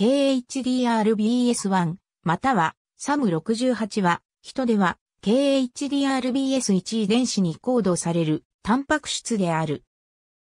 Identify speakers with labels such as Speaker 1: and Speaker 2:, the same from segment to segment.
Speaker 1: KHDR-BS1 または SAM68 は人では KHDR-BS1 遺伝子にコードされるタンパク質である。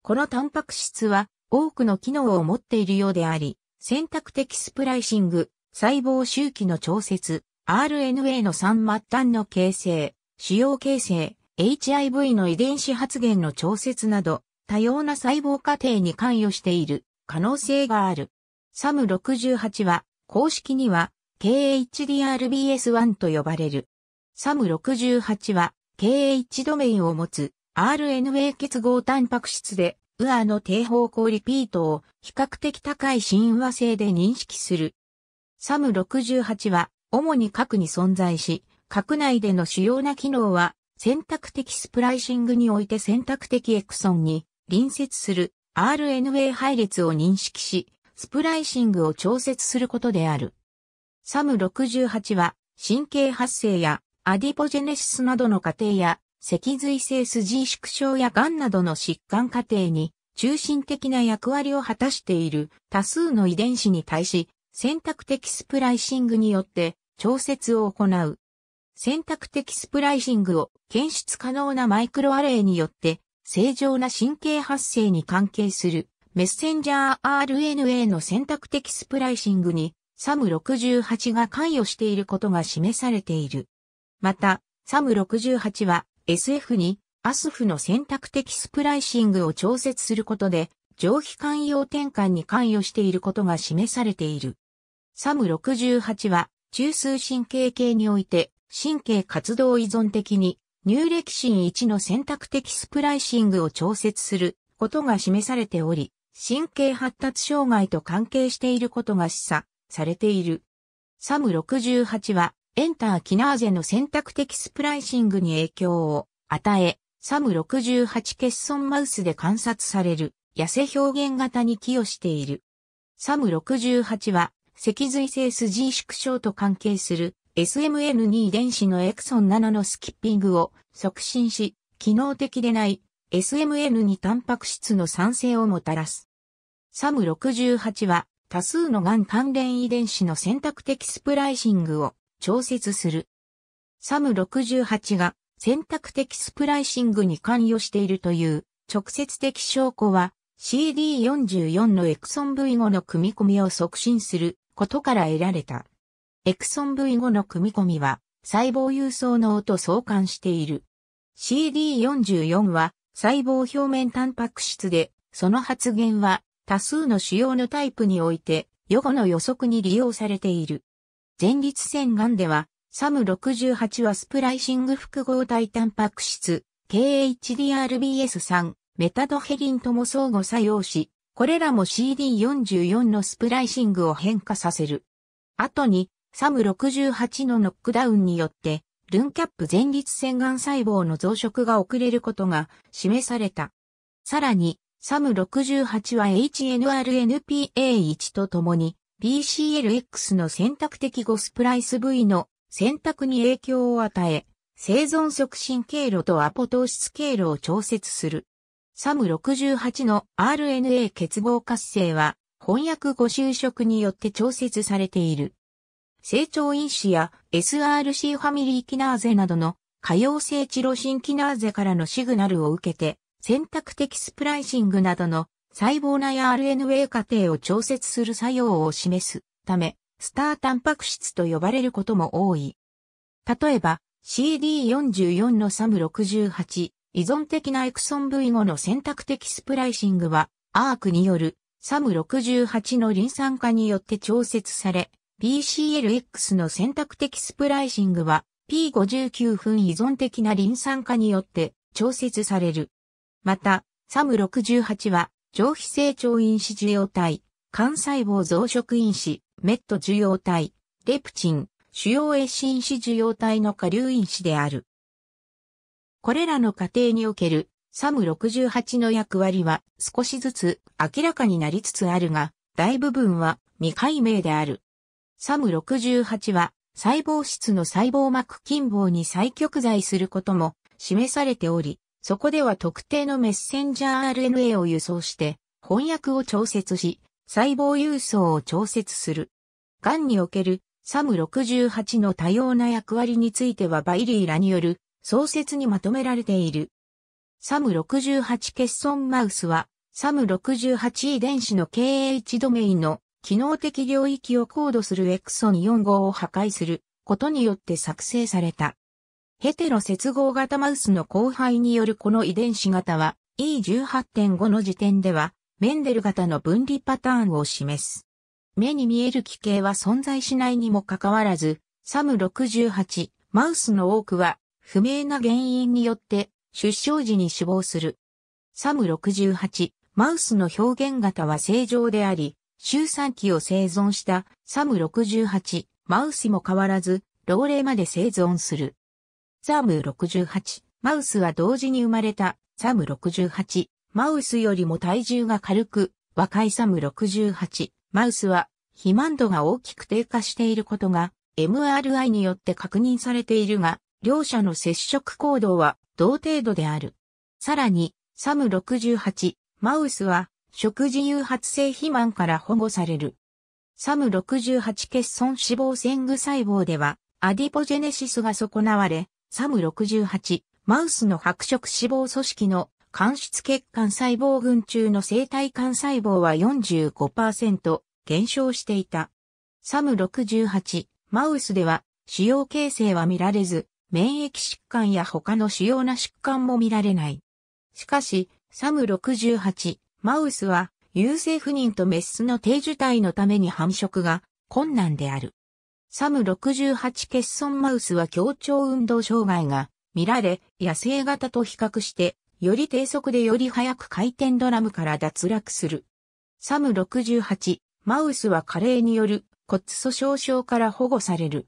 Speaker 1: このタンパク質は多くの機能を持っているようであり、選択的スプライシング、細胞周期の調節、RNA の3末端の形成、腫瘍形成、HIV の遺伝子発現の調節など、多様な細胞過程に関与している可能性がある。サム68は、公式には KHDRBS1 と呼ばれる。サム68は、KH ドメインを持つ RNA 結合タンパク質で、ウアの低方向リピートを比較的高い親和性で認識する。サム68は主に核に存在し、核内での主要な機能は選択的スプライシングにおいて選択的エクソンに隣接する RNA 配列を認識し、スプライシングを調節することである。サム68は、神経発生やアディポジェネシスなどの過程や、脊髄性筋縮小や癌などの疾患過程に、中心的な役割を果たしている多数の遺伝子に対し、選択的スプライシングによって調節を行う。選択的スプライシングを検出可能なマイクロアレイによって正常な神経発生に関係するメッセンジャー RNA の選択的スプライシングに SAM68 が関与していることが示されている。また、SAM68 は SF に ASF の選択的スプライシングを調節することで上皮肝用転換に関与していることが示されている。SAM68 は中枢神経系において神経活動依存的に乳シン1の選択的スプライシングを調節することが示されており、神経発達障害と関係していることが示唆されている。サム68は、エンターキナーゼの選択的スプライシングに影響を与え、サム68欠損マウスで観察される、痩せ表現型に寄与している。サム68は、脊髄性筋縮小と関係する SMN2 遺伝子のエクソン7のスキッピングを促進し、機能的でない SMN2 タンパク質の酸性をもたらす。サム68は多数のがん関連遺伝子の選択的スプライシングを調節する。サム68が選択的スプライシングに関与しているという直接的証拠は CD44 のエクソン V5 の組み込みを促進することから得られた。エクソン V5 の組み込みは細胞輸送脳と相関している。CD44 は細胞表面タンパク質で、その発現は多数の主要のタイプにおいて予後の予測に利用されている。前立腺癌では、サム68はスプライシング複合体タンパク質、KHDRBS3、メタドヘリンとも相互作用し、これらも CD44 のスプライシングを変化させる。後に、サム68のノックダウンによって、ルンキャップ前立腺癌細胞の増殖が遅れることが示された。さらに、サム68は HNRNPA1 とともに BCLX の選択的ゴスプライス V の選択に影響を与え、生存促進経路とアポトーシス経路を調節する。サム68の RNA 結合活性は翻訳ご就職によって調節されている。成長因子や SRC ファミリーキナーゼなどの可用性チロシンキナーゼからのシグナルを受けて選択的スプライシングなどの細胞内 RNA 過程を調節する作用を示すため、スタータンパク質と呼ばれることも多い。例えば、CD44 の SAM68 依存的なエクソン V 後の選択的スプライシングは、アークによる SAM68 のリン酸化によって調節され、BCLX の選択的スプライシングは P59 分依存的なリン酸化によって調節される。また、サム68は、上皮成長因子受容体、肝細胞増殖因子、メット受容体、レプチン、主要エシ因子受容体の下流因子である。これらの過程におけるサム68の役割は少しずつ明らかになりつつあるが、大部分は未解明である。サム68は細胞質の細胞膜近傍に再極在することも示されており、そこでは特定のメッセンジャー RNA を輸送して、翻訳を調節し、細胞輸送を調節する。癌におけるサム68の多様な役割についてはバイリーらによる創設にまとめられている。サム68欠損マウスは、サム68遺伝子の KH ドメインの機能的領域をコードするエクソン4号を破壊することによって作成された。ヘテロ接合型マウスの交配によるこの遺伝子型は E18.5 の時点ではメンデル型の分離パターンを示す。目に見える奇形は存在しないにもかかわらず、サム68、マウスの多くは不明な原因によって出生時に死亡する。サム68、マウスの表現型は正常であり、周産期を生存したサム68、マウスも変わらず、老齢まで生存する。サム68。マウスは同時に生まれた、サム68。マウスよりも体重が軽く、若いサム68。マウスは、肥満度が大きく低下していることが、MRI によって確認されているが、両者の接触行動は同程度である。さらに、サム68、マウスは、食事誘発性肥満から保護される。サム68欠損脂肪腺具細胞では、アディポジェネシスが損なわれ、サム68、マウスの白色脂肪組織の間質血管細胞群中の生体幹細胞は45%減少していた。サム68、マウスでは腫瘍形成は見られず、免疫疾患や他の主要な疾患も見られない。しかし、サム68、マウスは、優性不妊とメスの低受体のために繁殖が困難である。サム68欠損マウスは協調運動障害が見られ、野生型と比較して、より低速でより早く回転ドラムから脱落する。サム68、マウスは加齢による骨粗鬆症から保護される。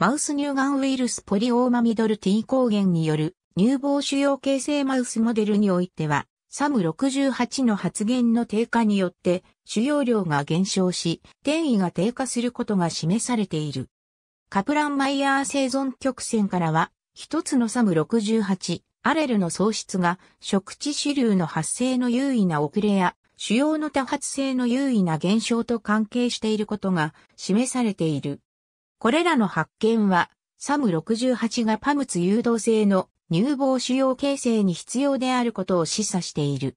Speaker 1: マウス乳がんウイルスポリオーマミドル T 抗原による乳房腫瘍形成マウスモデルにおいては、サム68の発言の低下によって主要量が減少し、転移が低下することが示されている。カプランマイヤー生存曲線からは、一つのサム68、アレルの喪失が、食地主流の発生の優位な遅れや、主要の多発性の優位な減少と関係していることが示されている。これらの発見は、サム68がパムツ誘導性の乳房腫瘍形成に必要であることを示唆している。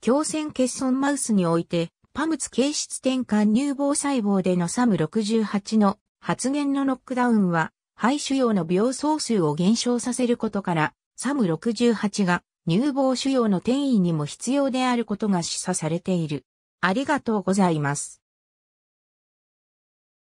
Speaker 1: 強線欠損マウスにおいて、パムツ形質転換乳房細胞でのサム68の発現のノックダウンは、肺腫瘍の病巣数を減少させることから、サム68が乳房腫瘍の転移にも必要であることが示唆されている。ありがとうございます。